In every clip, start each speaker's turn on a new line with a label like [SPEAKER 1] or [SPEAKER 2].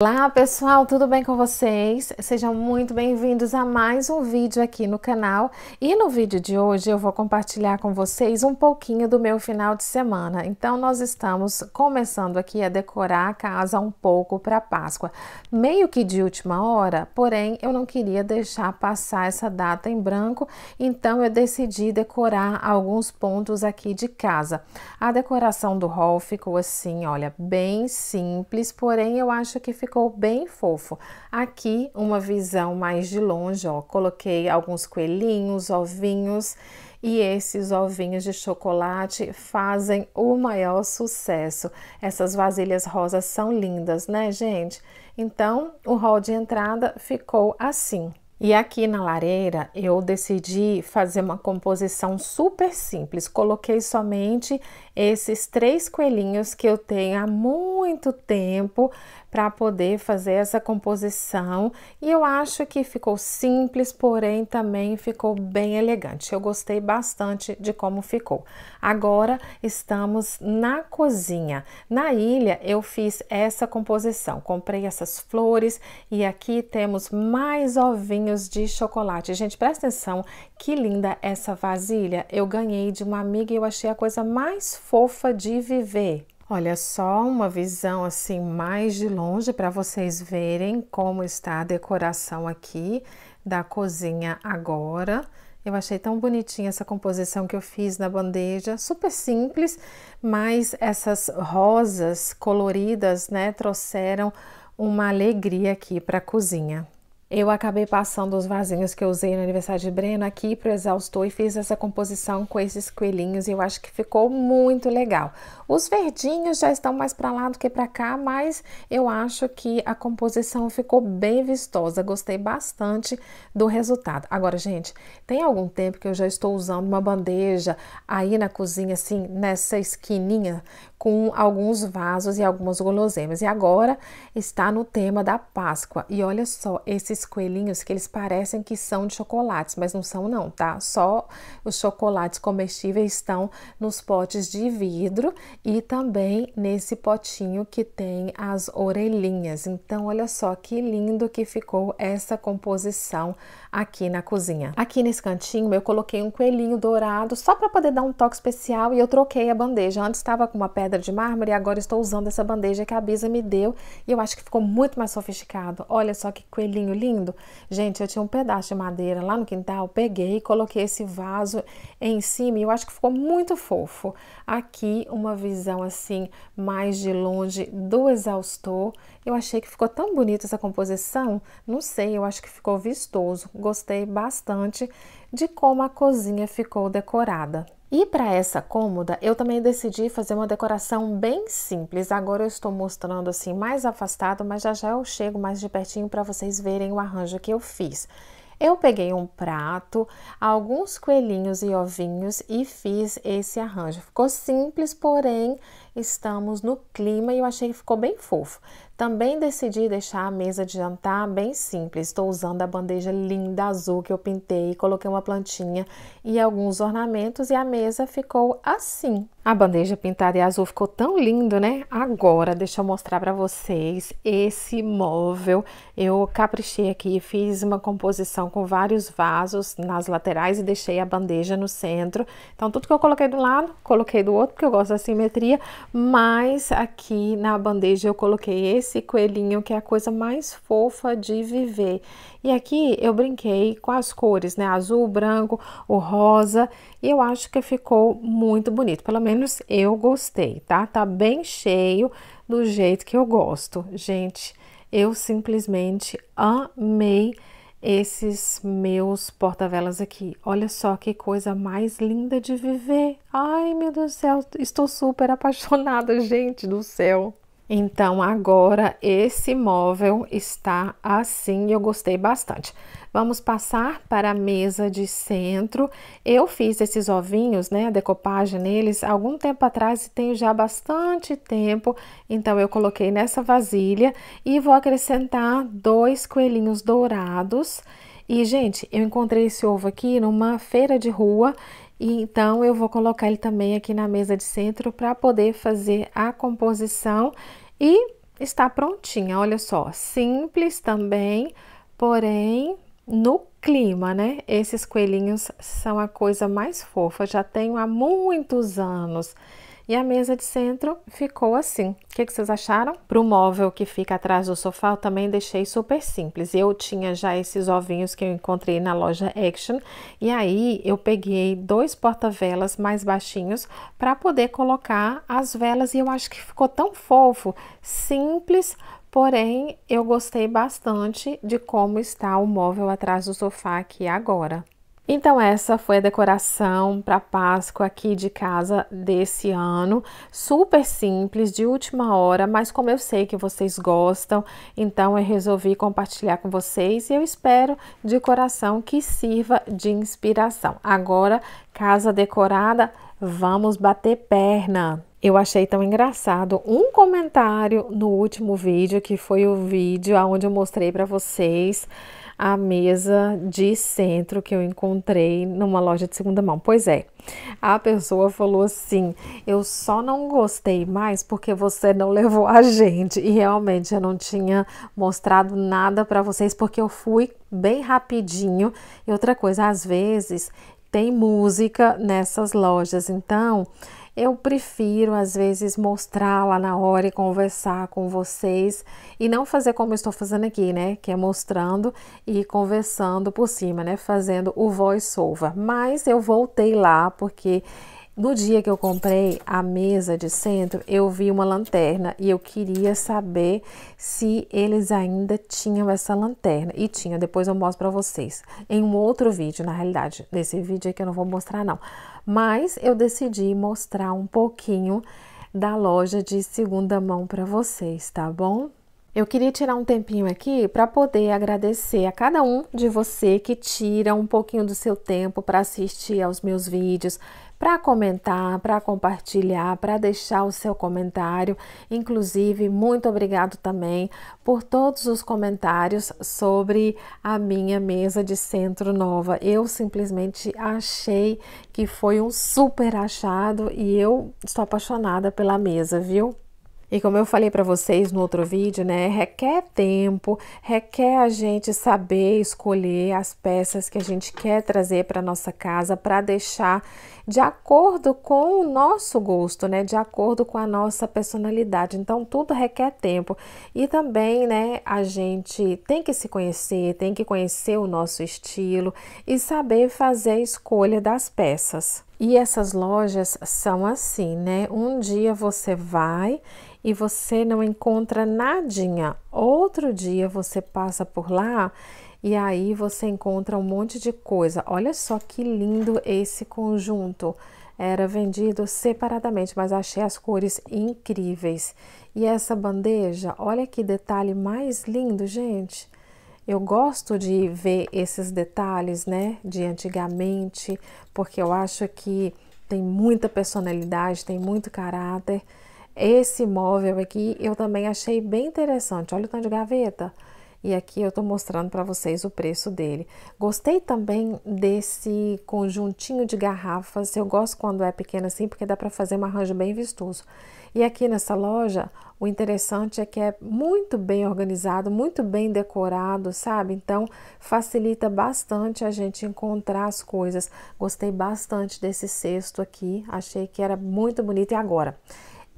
[SPEAKER 1] Olá pessoal, tudo bem com vocês? Sejam muito bem-vindos a mais um vídeo aqui no canal e no vídeo de hoje eu vou compartilhar com vocês um pouquinho do meu final de semana. Então nós estamos começando aqui a decorar a casa um pouco para Páscoa, meio que de última hora, porém eu não queria deixar passar essa data em branco, então eu decidi decorar alguns pontos aqui de casa. A decoração do hall ficou assim, olha, bem simples, porém eu acho que ficou ficou bem fofo. Aqui, uma visão mais de longe, ó. Coloquei alguns coelhinhos, ovinhos e esses ovinhos de chocolate fazem o maior sucesso. Essas vasilhas rosas são lindas, né, gente? Então, o hall de entrada ficou assim. E aqui na lareira eu decidi fazer uma composição super simples. Coloquei somente esses três coelhinhos que eu tenho há muito tempo para poder fazer essa composição e eu acho que ficou simples, porém também ficou bem elegante. Eu gostei bastante de como ficou. Agora estamos na cozinha. Na ilha eu fiz essa composição, comprei essas flores e aqui temos mais ovinhos de chocolate. Gente, presta atenção que linda essa vasilha. Eu ganhei de uma amiga e eu achei a coisa mais fofa de viver. Olha só uma visão assim mais de longe para vocês verem como está a decoração aqui da cozinha agora. Eu achei tão bonitinha essa composição que eu fiz na bandeja, super simples, mas essas rosas coloridas, né, trouxeram uma alegria aqui para a cozinha. Eu acabei passando os vasinhos que eu usei no aniversário de Breno aqui para o exaustor e fiz essa composição com esses coelhinhos e eu acho que ficou muito legal. Os verdinhos já estão mais para lá do que para cá, mas eu acho que a composição ficou bem vistosa, gostei bastante do resultado. Agora, gente, tem algum tempo que eu já estou usando uma bandeja aí na cozinha assim, nessa esquininha com alguns vasos e algumas guloseimas. E agora está no tema da Páscoa. E olha só, esses coelhinhos que eles parecem que são de chocolates, mas não são não, tá? Só os chocolates comestíveis estão nos potes de vidro e também nesse potinho que tem as orelhinhas. Então olha só que lindo que ficou essa composição aqui na cozinha. Aqui nesse cantinho eu coloquei um coelhinho dourado só para poder dar um toque especial e eu troquei a bandeja. Antes estava com uma pedra pedra de mármore e agora estou usando essa bandeja que a Bisa me deu e eu acho que ficou muito mais sofisticado. Olha só que coelhinho lindo. Gente, eu tinha um pedaço de madeira lá no quintal, peguei, coloquei esse vaso em cima e eu acho que ficou muito fofo. Aqui uma visão assim mais de longe do exaustor. Eu achei que ficou tão bonita essa composição, não sei, eu acho que ficou vistoso. Gostei bastante de como a cozinha ficou decorada. E para essa cômoda, eu também decidi fazer uma decoração bem simples. Agora eu estou mostrando assim mais afastado, mas já já eu chego mais de pertinho para vocês verem o arranjo que eu fiz. Eu peguei um prato, alguns coelhinhos e ovinhos e fiz esse arranjo. Ficou simples, porém estamos no clima e eu achei que ficou bem fofo. Também decidi deixar a mesa de jantar bem simples. Estou usando a bandeja linda azul que eu pintei, coloquei uma plantinha e alguns ornamentos e a mesa ficou assim. A bandeja pintada e azul ficou tão lindo, né? Agora, deixa eu mostrar para vocês esse móvel. Eu caprichei aqui, fiz uma composição com vários vasos nas laterais e deixei a bandeja no centro. Então, tudo que eu coloquei do lado, coloquei do outro, porque eu gosto da simetria, mas aqui na bandeja eu coloquei esse coelhinho, que é a coisa mais fofa de viver. E aqui eu brinquei com as cores, né? Azul, branco, o rosa. E eu acho que ficou muito bonito. Pelo menos eu gostei, tá? Tá bem cheio do jeito que eu gosto. Gente, eu simplesmente amei esses meus porta-velas aqui. Olha só que coisa mais linda de viver. Ai, meu Deus do céu, estou super apaixonada, gente do céu. Então agora esse móvel está assim, eu gostei bastante. Vamos passar para a mesa de centro. Eu fiz esses ovinhos, né, a decopagem neles, algum tempo atrás e tenho já bastante tempo. Então, eu coloquei nessa vasilha e vou acrescentar dois coelhinhos dourados. E, gente, eu encontrei esse ovo aqui numa feira de rua e então eu vou colocar ele também aqui na mesa de centro para poder fazer a composição e está prontinha. Olha só, simples também, porém no clima, né? Esses coelhinhos são a coisa mais fofa, já tenho há muitos anos. E a mesa de centro ficou assim. O que, que vocês acharam? Para o móvel que fica atrás do sofá, eu também deixei super simples. Eu tinha já esses ovinhos que eu encontrei na loja Action. E aí, eu peguei dois porta-velas mais baixinhos para poder colocar as velas. E eu acho que ficou tão fofo, simples, Porém, eu gostei bastante de como está o móvel atrás do sofá aqui agora. Então essa foi a decoração para Páscoa aqui de casa desse ano, super simples, de última hora, mas como eu sei que vocês gostam, então eu resolvi compartilhar com vocês e eu espero de coração que sirva de inspiração. Agora, casa decorada, vamos bater perna. Eu achei tão engraçado um comentário no último vídeo, que foi o vídeo onde eu mostrei para vocês a mesa de centro que eu encontrei numa loja de segunda mão. Pois é, a pessoa falou assim: eu só não gostei mais porque você não levou a gente. E realmente eu não tinha mostrado nada para vocês porque eu fui bem rapidinho. E outra coisa, às vezes tem música nessas lojas, então eu prefiro, às vezes, mostrar lá na hora e conversar com vocês e não fazer como eu estou fazendo aqui, né? Que é mostrando e conversando por cima, né? Fazendo o voice over. Mas eu voltei lá porque no dia que eu comprei a mesa de centro, eu vi uma lanterna e eu queria saber se eles ainda tinham essa lanterna. E tinha, depois eu mostro para vocês em um outro vídeo, na realidade. Nesse vídeo aqui eu não vou mostrar não. Mas eu decidi mostrar um pouquinho da loja de segunda mão para vocês, tá bom? Eu queria tirar um tempinho aqui para poder agradecer a cada um de você que tira um pouquinho do seu tempo para assistir aos meus vídeos, para comentar, para compartilhar, para deixar o seu comentário. Inclusive, muito obrigado também por todos os comentários sobre a minha mesa de Centro Nova. Eu simplesmente achei que foi um super achado e eu estou apaixonada pela mesa, viu? E como eu falei para vocês no outro vídeo, né, requer tempo, requer a gente saber escolher as peças que a gente quer trazer para nossa casa para deixar de acordo com o nosso gosto, né, de acordo com a nossa personalidade. Então tudo requer tempo. E também, né, a gente tem que se conhecer, tem que conhecer o nosso estilo e saber fazer a escolha das peças. E essas lojas são assim, né? Um dia você vai e você não encontra nadinha. Outro dia você passa por lá e aí você encontra um monte de coisa. Olha só que lindo esse conjunto. Era vendido separadamente, mas achei as cores incríveis. E essa bandeja, olha que detalhe mais lindo, gente. Eu gosto de ver esses detalhes, né, de antigamente, porque eu acho que tem muita personalidade, tem muito caráter. Esse móvel aqui eu também achei bem interessante. Olha o tanto de gaveta. E aqui eu tô mostrando para vocês o preço dele. Gostei também desse conjuntinho de garrafas. Eu gosto quando é pequeno assim, porque dá para fazer um arranjo bem vistoso. E aqui nessa loja, o interessante é que é muito bem organizado, muito bem decorado, sabe? Então facilita bastante a gente encontrar as coisas. Gostei bastante desse cesto aqui, achei que era muito bonito. E agora?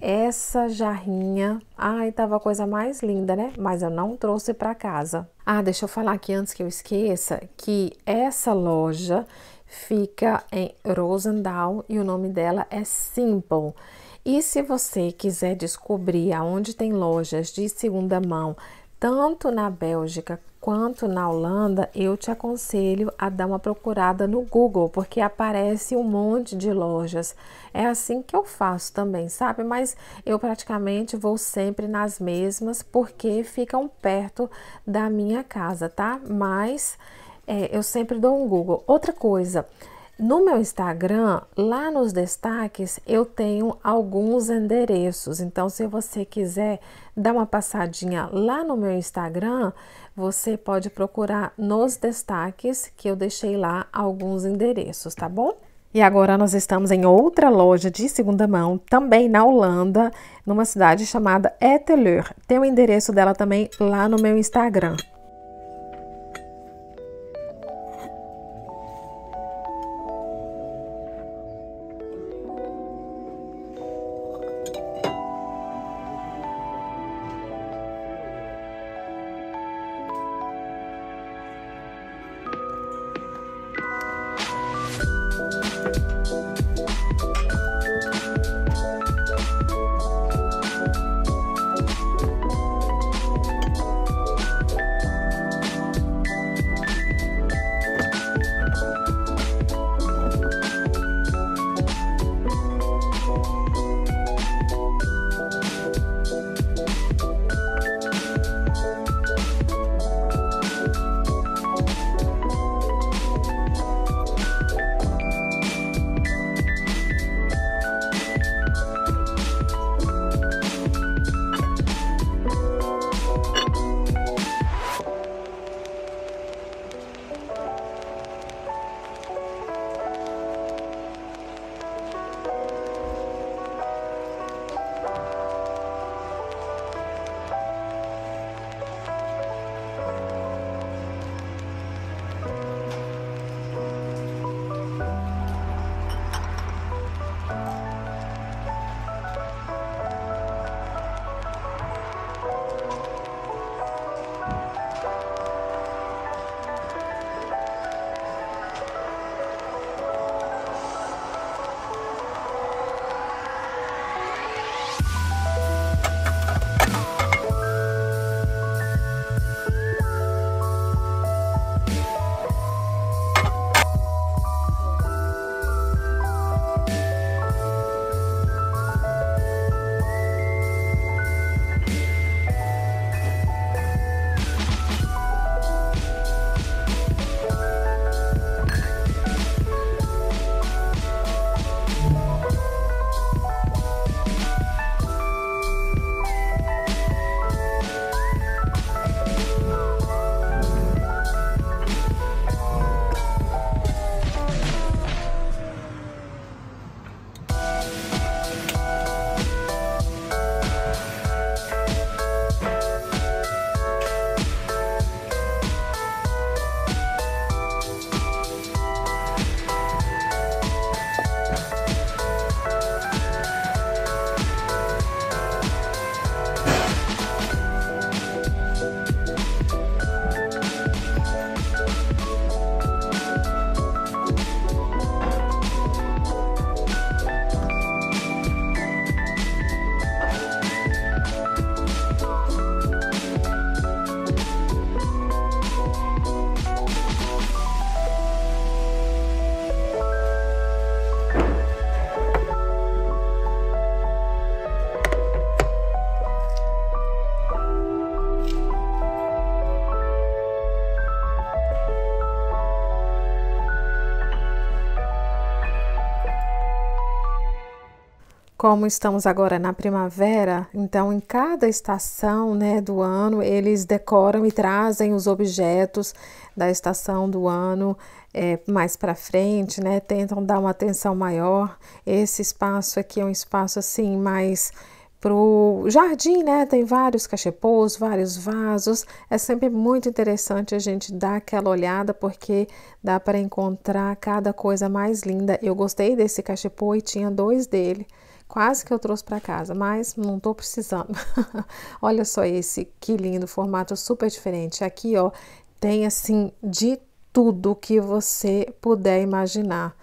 [SPEAKER 1] Essa jarrinha, ai, tava a coisa mais linda, né? Mas eu não trouxe para casa. Ah, deixa eu falar aqui antes que eu esqueça que essa loja fica em Rosendal e o nome dela é Simple. E se você quiser descobrir aonde tem lojas de segunda mão, tanto na Bélgica quanto na Holanda, eu te aconselho a dar uma procurada no Google, porque aparece um monte de lojas. É assim que eu faço também, sabe? Mas eu praticamente vou sempre nas mesmas, porque ficam perto da minha casa, tá? Mas é, eu sempre dou um Google. Outra coisa, no meu Instagram, lá nos destaques, eu tenho alguns endereços. Então, se você quiser dar uma passadinha lá no meu Instagram, você pode procurar nos destaques que eu deixei lá alguns endereços, tá bom? E agora nós estamos em outra loja de segunda mão, também na Holanda, numa cidade chamada Etelur. Tem o endereço dela também lá no meu Instagram. Como estamos agora na primavera, então em cada estação né, do ano eles decoram e trazem os objetos da estação do ano é, mais para frente, né? Tentam dar uma atenção maior. Esse espaço aqui é um espaço assim mais pro jardim, né? Tem vários cachepôs, vários vasos. É sempre muito interessante a gente dar aquela olhada porque dá para encontrar cada coisa mais linda. Eu gostei desse cachepô e tinha dois dele. Quase que eu trouxe para casa, mas não estou precisando. Olha só esse, que lindo, formato é super diferente. Aqui, ó, tem assim de tudo que você puder imaginar.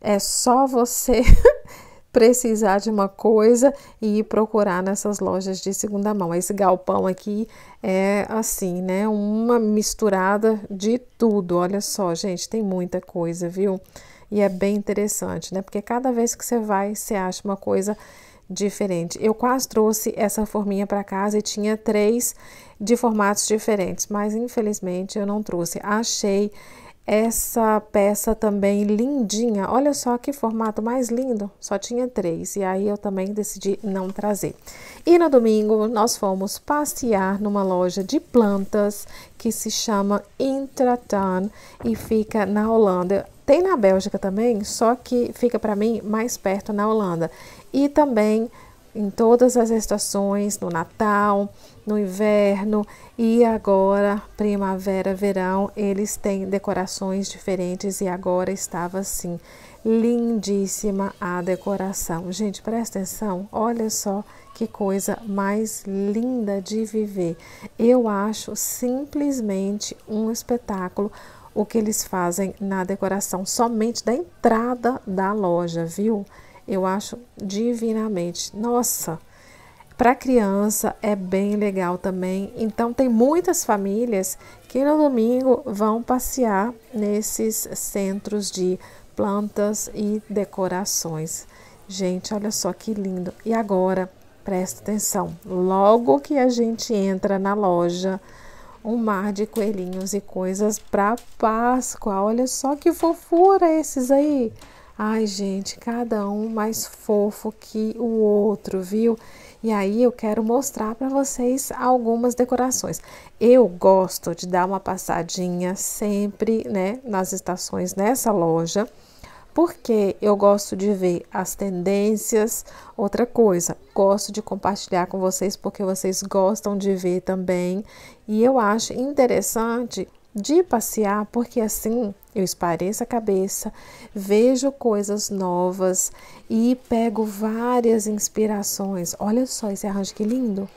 [SPEAKER 1] É só você precisar de uma coisa e procurar nessas lojas de segunda mão. Esse galpão aqui é assim, né? Uma misturada de tudo. Olha só, gente, tem muita coisa, viu? E é bem interessante, né? Porque cada vez que você vai, você acha uma coisa diferente. Eu quase trouxe essa forminha para casa e tinha três de formatos diferentes, mas infelizmente eu não trouxe. Achei essa peça também lindinha. Olha só que formato mais lindo. Só tinha três e aí eu também decidi não trazer. E no domingo nós fomos passear numa loja de plantas que se chama Intratan e fica na Holanda tem na Bélgica também, só que fica para mim mais perto na Holanda. E também em todas as estações, no Natal, no inverno e agora primavera, verão, eles têm decorações diferentes e agora estava assim, lindíssima a decoração. Gente, presta atenção, olha só que coisa mais linda de viver. Eu acho simplesmente um espetáculo o que eles fazem na decoração somente da entrada da loja, viu? Eu acho divinamente. Nossa, para criança é bem legal também. Então tem muitas famílias que no domingo vão passear nesses centros de plantas e decorações. Gente, olha só que lindo. E agora, presta atenção. Logo que a gente entra na loja, um mar de coelhinhos e coisas para Páscoa. Olha só que fofura esses aí. Ai, gente, cada um mais fofo que o outro, viu? E aí eu quero mostrar para vocês algumas decorações. Eu gosto de dar uma passadinha sempre, né, nas estações nessa loja porque eu gosto de ver as tendências. Outra coisa, gosto de compartilhar com vocês porque vocês gostam de ver também. E eu acho interessante de passear, porque assim eu espareço a cabeça, vejo coisas novas e pego várias inspirações. Olha só esse arranjo que lindo!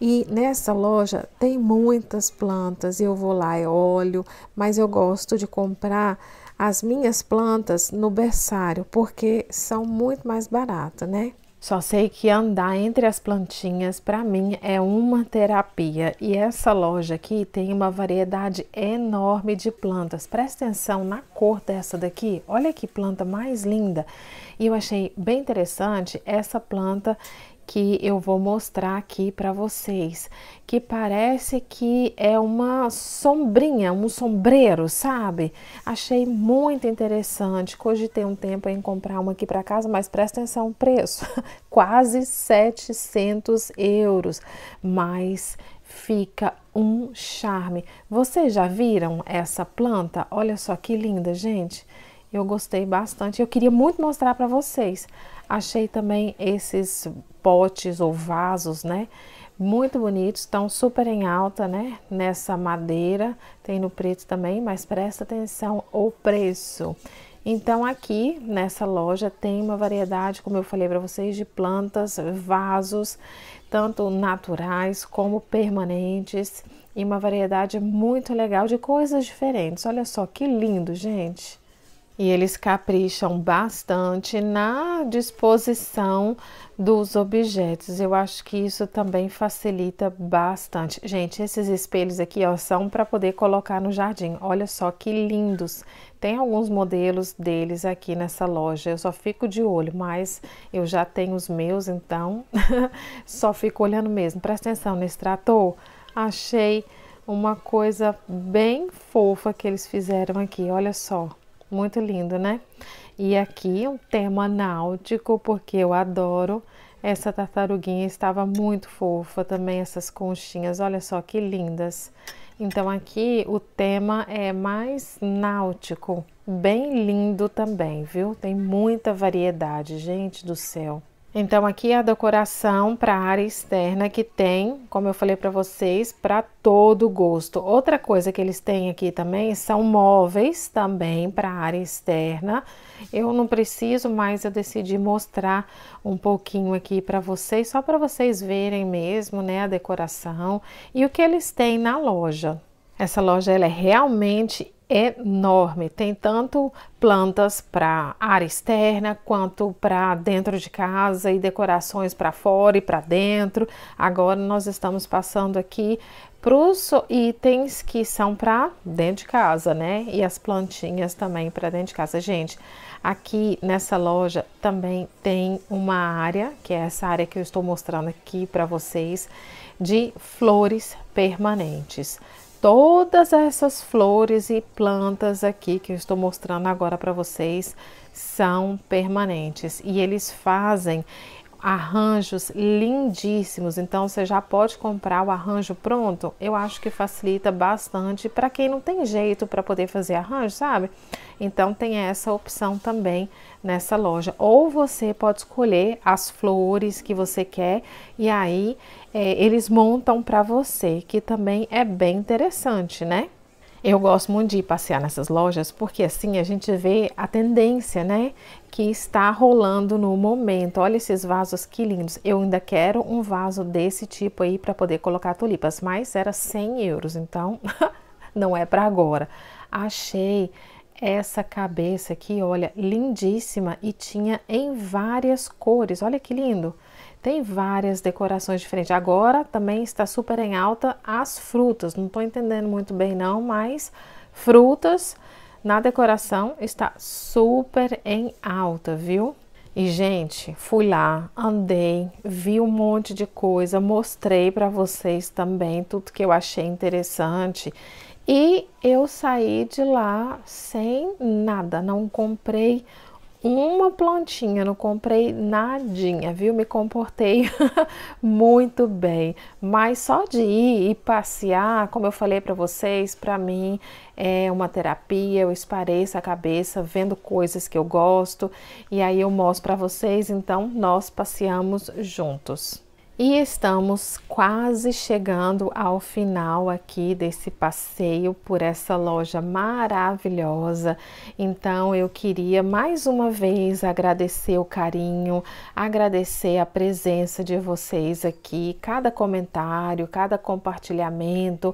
[SPEAKER 1] E nessa loja tem muitas plantas, eu vou lá e olho, mas eu gosto de comprar as minhas plantas no berçário, porque são muito mais baratas, né? Só sei que andar entre as plantinhas para mim é uma terapia e essa loja aqui tem uma variedade enorme de plantas. Presta atenção na cor dessa daqui. Olha que planta mais linda. E eu achei bem interessante essa planta que eu vou mostrar aqui para vocês, que parece que é uma sombrinha, um sombreiro, sabe? Achei muito interessante. Cogitei um tempo em comprar uma aqui para casa, mas presta atenção o preço, quase 700 euros, mas fica um charme. Vocês já viram essa planta? Olha só que linda, gente. Eu gostei bastante. Eu queria muito mostrar para vocês. Achei também esses potes ou vasos, né? Muito bonitos, estão super em alta, né? Nessa madeira, tem no preto também, mas presta atenção o preço. Então, aqui nessa loja tem uma variedade, como eu falei para vocês, de plantas, vasos, tanto naturais como permanentes, e uma variedade muito legal de coisas diferentes. Olha só que lindo, gente! e eles capricham bastante na disposição dos objetos. Eu acho que isso também facilita bastante. Gente, esses espelhos aqui ó, são para poder colocar no jardim. Olha só que lindos. Tem alguns modelos deles aqui nessa loja. Eu só fico de olho, mas eu já tenho os meus, então só fico olhando mesmo. Presta atenção nesse trator. Achei uma coisa bem fofa que eles fizeram aqui. Olha só. Muito lindo, né? E aqui um tema náutico, porque eu adoro. Essa tartaruguinha estava muito fofa também, essas conchinhas, olha só que lindas. Então aqui o tema é mais náutico, bem lindo também, viu? Tem muita variedade, gente do céu. Então, aqui é a decoração para a área externa que tem, como eu falei para vocês, para todo gosto. Outra coisa que eles têm aqui também são móveis também para a área externa. Eu não preciso, mas eu decidi mostrar um pouquinho aqui para vocês, só para vocês verem mesmo, né, a decoração e o que eles têm na loja. Essa loja ela é realmente enorme. Tem tanto plantas para área externa quanto para dentro de casa e decorações para fora e para dentro. Agora nós estamos passando aqui para os itens que são para dentro de casa, né? E as plantinhas também para dentro de casa. Gente, aqui nessa loja também tem uma área, que é essa área que eu estou mostrando aqui para vocês, de flores permanentes todas essas flores e plantas aqui que eu estou mostrando agora para vocês são permanentes e eles fazem arranjos lindíssimos, então você já pode comprar o arranjo pronto. Eu acho que facilita bastante para quem não tem jeito para poder fazer arranjo, sabe? Então tem essa opção também nessa loja. Ou você pode escolher as flores que você quer e aí é, eles montam para você, que também é bem interessante, né? Eu gosto muito de passear nessas lojas porque assim a gente vê a tendência, né? Que está rolando no momento. Olha esses vasos que lindos. Eu ainda quero um vaso desse tipo aí para poder colocar tulipas, mas era 100 euros, então não é para agora. Achei essa cabeça aqui, olha, lindíssima e tinha em várias cores. Olha que lindo. Tem várias decorações diferentes. Agora também está super em alta as frutas. Não estou entendendo muito bem não, mas frutas na decoração está super em alta, viu? E gente, fui lá, andei, vi um monte de coisa, mostrei para vocês também tudo que eu achei interessante. E eu saí de lá sem nada, não comprei uma plantinha, não comprei nadinha, viu? Me comportei muito bem, mas só de ir e passear, como eu falei para vocês, para mim é uma terapia, eu espareço a cabeça vendo coisas que eu gosto e aí eu mostro para vocês, então nós passeamos juntos. E estamos quase chegando ao final aqui desse passeio por essa loja maravilhosa. Então eu queria mais uma vez agradecer o carinho, agradecer a presença de vocês aqui, cada comentário, cada compartilhamento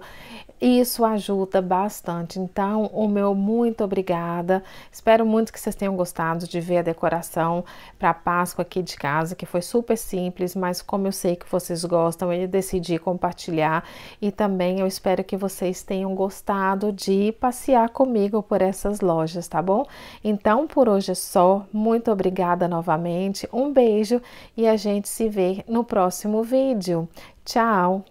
[SPEAKER 1] isso ajuda bastante. Então, o meu muito obrigada. Espero muito que vocês tenham gostado de ver a decoração para Páscoa aqui de casa, que foi super simples, mas como eu sei que vocês gostam, eu decidi compartilhar e também eu espero que vocês tenham gostado de passear comigo por essas lojas, tá bom? Então, por hoje é só. Muito obrigada novamente. Um beijo e a gente se vê no próximo vídeo. Tchau!